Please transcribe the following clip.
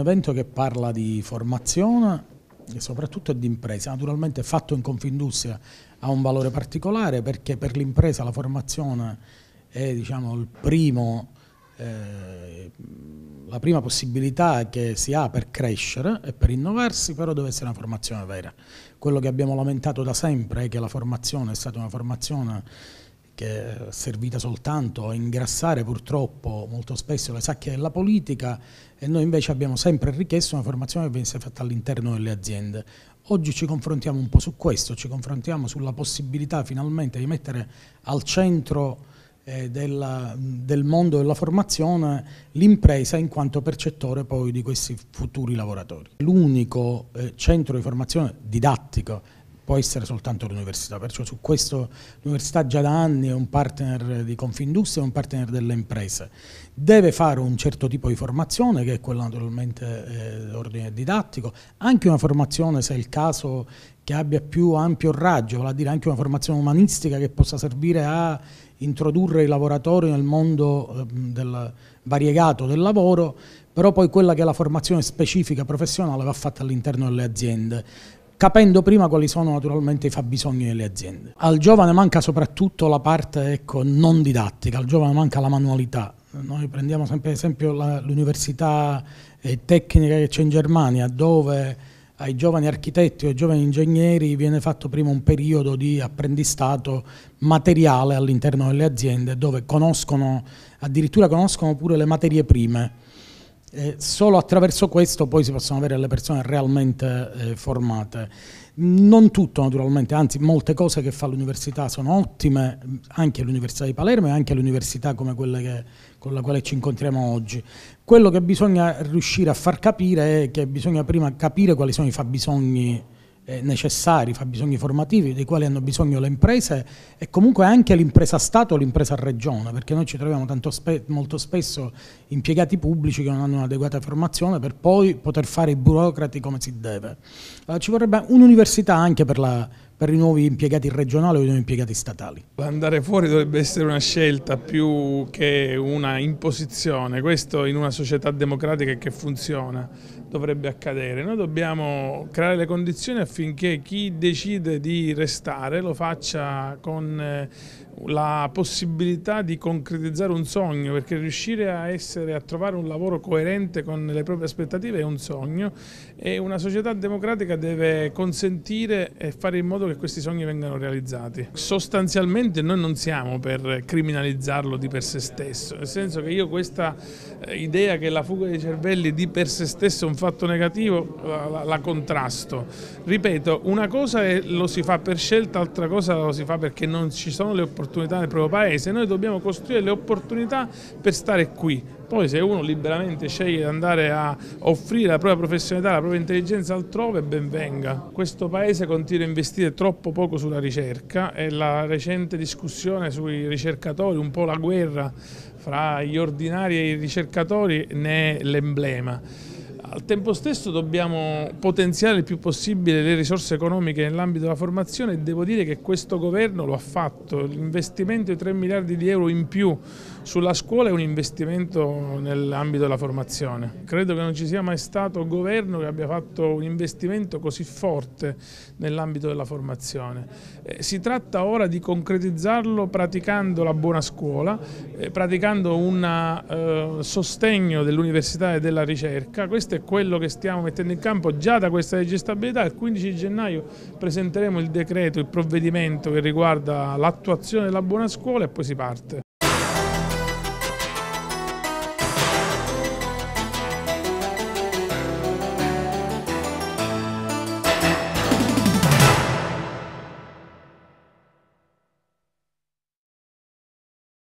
evento che parla di formazione e soprattutto di impresa. Naturalmente fatto in Confindustria ha un valore particolare perché per l'impresa la formazione è diciamo, il primo, eh, la prima possibilità che si ha per crescere e per innovarsi, però deve essere una formazione vera. Quello che abbiamo lamentato da sempre è che la formazione è stata una formazione che è servita soltanto a ingrassare purtroppo molto spesso le sacche della politica e noi invece abbiamo sempre richiesto una formazione che venisse fatta all'interno delle aziende. Oggi ci confrontiamo un po' su questo, ci confrontiamo sulla possibilità finalmente di mettere al centro eh, della, del mondo della formazione l'impresa in quanto percettore poi di questi futuri lavoratori. L'unico eh, centro di formazione didattico può essere soltanto l'università, perciò su questo l'università già da anni è un partner di Confindustria, è un partner delle imprese. Deve fare un certo tipo di formazione, che è quella naturalmente d'ordine eh, didattico, anche una formazione, se è il caso, che abbia più ampio raggio, vale a dire anche una formazione umanistica che possa servire a introdurre i lavoratori nel mondo ehm, del variegato del lavoro, però poi quella che è la formazione specifica professionale va fatta all'interno delle aziende capendo prima quali sono naturalmente i fabbisogni delle aziende. Al giovane manca soprattutto la parte ecco, non didattica, al giovane manca la manualità. Noi prendiamo sempre ad esempio l'università eh, tecnica che c'è in Germania, dove ai giovani architetti o ai giovani ingegneri viene fatto prima un periodo di apprendistato materiale all'interno delle aziende dove conoscono, addirittura conoscono pure le materie prime eh, solo attraverso questo poi si possono avere le persone realmente eh, formate. Non tutto naturalmente, anzi molte cose che fa l'università sono ottime, anche l'Università di Palermo e anche l'università come quella che, con la quale ci incontriamo oggi. Quello che bisogna riuscire a far capire è che bisogna prima capire quali sono i fabbisogni eh, necessari, fabbisogni formativi dei quali hanno bisogno le imprese e comunque anche l'impresa Stato, o l'impresa Regione, perché noi ci troviamo spe molto spesso impiegati pubblici che non hanno un'adeguata formazione per poi poter fare i burocrati come si deve. Allora, ci vorrebbe un'università anche per, la, per i nuovi impiegati regionali o i nuovi impiegati statali. Andare fuori dovrebbe essere una scelta più che una imposizione, questo in una società democratica che funziona dovrebbe accadere. Noi dobbiamo creare le condizioni affinché chi decide di restare lo faccia con eh, la possibilità di concretizzare un sogno, perché riuscire a, essere, a trovare un lavoro coerente con le proprie aspettative è un sogno e una società democratica deve consentire e fare in modo che questi sogni vengano realizzati. Sostanzialmente noi non siamo per criminalizzarlo di per sé stesso, nel senso che io questa eh, idea che la fuga dei cervelli di per sé stesso è un fatto negativo la, la, la contrasto. Ripeto, una cosa è, lo si fa per scelta, altra cosa lo si fa perché non ci sono le opportunità opportunità nel proprio paese, noi dobbiamo costruire le opportunità per stare qui. Poi se uno liberamente sceglie di andare a offrire la propria professionalità, la propria intelligenza altrove, ben venga. Questo Paese continua a investire troppo poco sulla ricerca e la recente discussione sui ricercatori, un po' la guerra fra gli ordinari e i ricercatori, ne è l'emblema. Al tempo stesso dobbiamo potenziare il più possibile le risorse economiche nell'ambito della formazione e devo dire che questo governo lo ha fatto. L'investimento di 3 miliardi di euro in più sulla scuola è un investimento nell'ambito della formazione. Credo che non ci sia mai stato governo che abbia fatto un investimento così forte nell'ambito della formazione. Eh, si tratta ora di concretizzarlo praticando la buona scuola, eh, praticando un eh, sostegno dell'università e della ricerca. Questa è quello che stiamo mettendo in campo già da questa legge stabilità. Il 15 gennaio presenteremo il decreto, il provvedimento che riguarda l'attuazione della buona scuola e poi si parte.